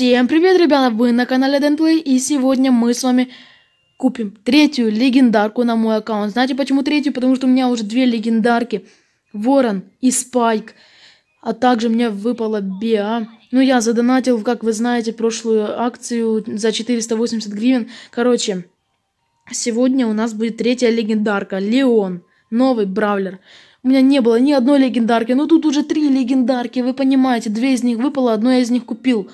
Всем привет, ребята! Вы на канале Дентплей, и сегодня мы с вами купим третью легендарку на мой аккаунт. Знаете почему третью? Потому что у меня уже две легендарки. Ворон и Спайк. А также мне выпала Биа. Ну, я задонатил, как вы знаете, прошлую акцию за 480 гривен. Короче, сегодня у нас будет третья легендарка. Леон. Новый бравлер. У меня не было ни одной легендарки. Но тут уже три легендарки, вы понимаете. Две из них выпало, одну я из них купил.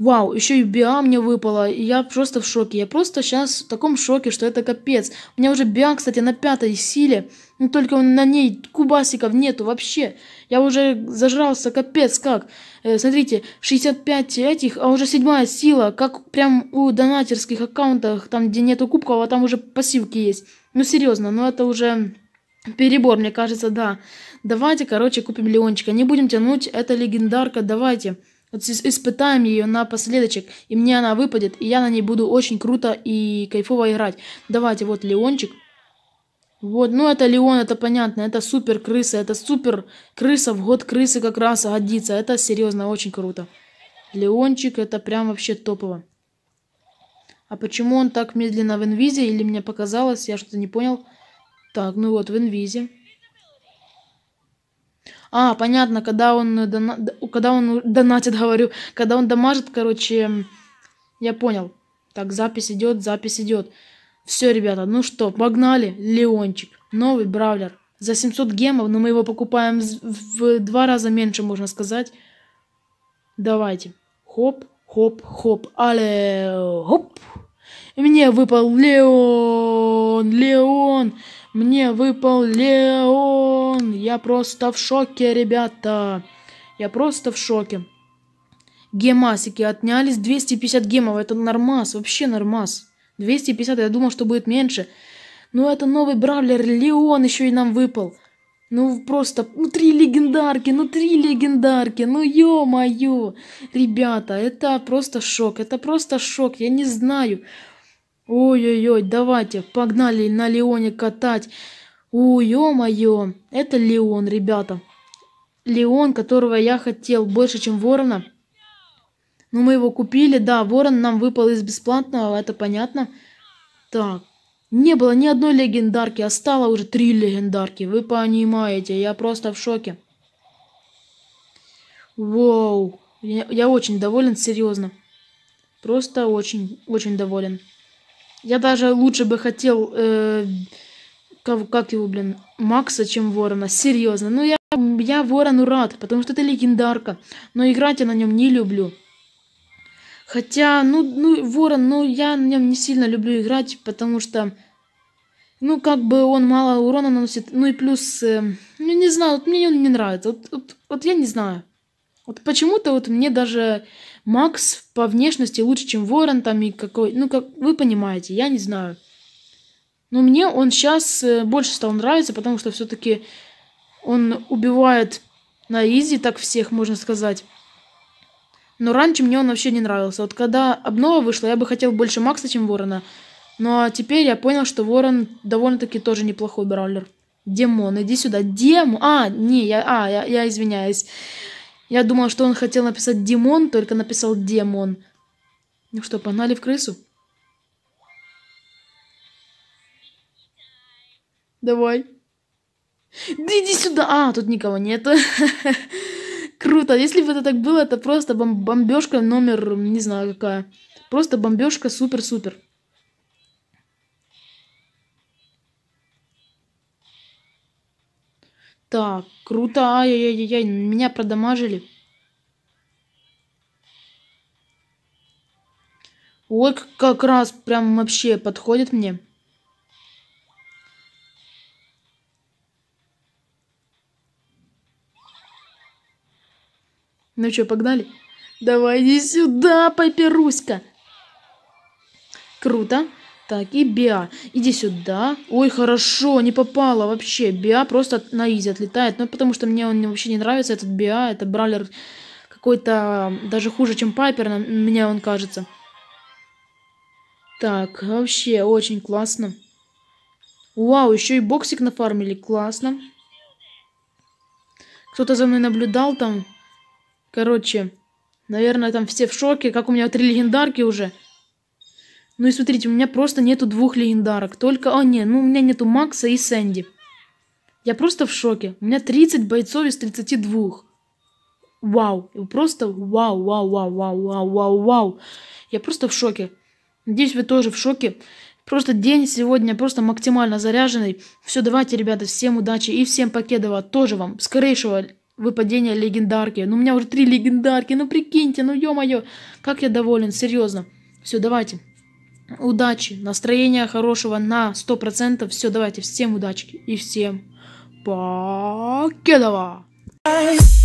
Вау, еще и биа мне выпало, я просто в шоке. Я просто сейчас в таком шоке, что это капец. У меня уже биа, кстати, на пятой силе, но ну, только на ней кубасиков нету вообще. Я уже зажрался, капец как. Э, смотрите, 65 этих, а уже седьмая сила, как прям у донатерских аккаунтов, там где нету кубков, а там уже пассивки есть. Ну серьезно, ну это уже... Перебор, мне кажется, да. Давайте, короче, купим Леончика. Не будем тянуть, это легендарка, давайте испытаем ее на последочек, и мне она выпадет, и я на ней буду очень круто и кайфово играть. Давайте, вот Леончик. Вот, ну это Леон, это понятно, это супер крыса, это супер крыса, в год крысы как раз годится, это серьезно, очень круто. Леончик, это прям вообще топово. А почему он так медленно в инвизе, или мне показалось, я что-то не понял. Так, ну вот, в инвизе. А, понятно, когда он, э, дона... когда он донатит, говорю, когда он дамажит, короче, я понял. Так, запись идет, запись идет. Все, ребята, ну что, погнали, Леончик, новый бравлер. За 700 гемов, но мы его покупаем в, в два раза меньше, можно сказать. Давайте. Хоп, хоп, хоп, але, хоп. Мне выпал Леон, Леон, мне выпал Леон. Я просто в шоке, ребята. Я просто в шоке. Гемасики отнялись. 250 гемов. Это нормас. Вообще нормас. 250. Я думал, что будет меньше. Но это новый бравлер Леон еще и нам выпал. Ну просто, ну три легендарки, ну три легендарки, ну ё-моё. Ребята, это просто шок, это просто шок, я не знаю. Ой-ой-ой, давайте, погнали на Леоне катать. Ой, ё-моё, это Леон, ребята. Леон, которого я хотел больше, чем Ворона. Ну мы его купили, да, Ворон нам выпал из бесплатного, это понятно. Так, не было ни одной легендарки, а стало уже три легендарки. Вы понимаете, я просто в шоке. Вау. Я, я очень доволен, серьезно. Просто очень, очень доволен. Я даже лучше бы хотел, э, как, как его, блин, Макса, чем Ворона. Серьезно. Ну, я, я Ворону рад, потому что это легендарка. Но играть я на нем не люблю. Хотя, ну, ну, Ворон, ну, я на нем не сильно люблю играть, потому что, ну, как бы он мало урона наносит. Ну и плюс, э, ну, не знаю, вот мне он не нравится. Вот, вот, вот я не знаю. Вот почему-то вот мне даже Макс по внешности лучше, чем Ворон там и какой... Ну, как вы понимаете, я не знаю. Но мне он сейчас э, больше стал нравиться, потому что все-таки он убивает на изи, так всех можно сказать. Но раньше мне он вообще не нравился. Вот когда обнова вышла, я бы хотел больше Макса, чем Ворона. Но ну, а теперь я понял, что Ворон довольно-таки тоже неплохой бравлер. Демон, иди сюда. Демон! А, не, я, а, я, я извиняюсь. Я думал, что он хотел написать Демон, только написал Демон. Ну что, погнали в крысу? Давай. Да иди сюда! А, тут никого нету. Круто. А если бы это так было, это просто бом бомбежка номер, не знаю какая. Просто бомбежка супер-супер. Так, круто. Ай-яй-яй-яй, меня продамажили. Ой, как раз прям вообще подходит мне. Ну что, погнали? Давай иди сюда, папируська. Круто. Так, и Биа. Иди сюда. Ой, хорошо, не попала вообще. Биа просто на изи отлетает. Ну, потому что мне он вообще не нравится, этот Биа. Это бралер какой-то даже хуже, чем Пайпер, мне он кажется. Так, вообще очень классно. Вау, еще и боксик нафармили. Классно. Кто-то за мной наблюдал там. Короче, наверное, там все в шоке, как у меня три легендарки уже. Ну и смотрите, у меня просто нету двух легендарок. Только, а не, ну у меня нету Макса и Сэнди. Я просто в шоке. У меня 30 бойцов из 32. Вау. Просто вау, вау, вау, вау, вау, вау, вау. Я просто в шоке. Надеюсь, вы тоже в шоке. Просто день сегодня просто максимально заряженный. Все, давайте, ребята, всем удачи и всем покедова. Тоже вам скорейшего выпадение легендарки. Ну, у меня уже три легендарки. Ну, прикиньте, ну, ё-моё. Как я доволен, серьезно. Все, давайте. Удачи, настроения хорошего на 100%. Все, давайте, всем удачки и всем покедова. Bye.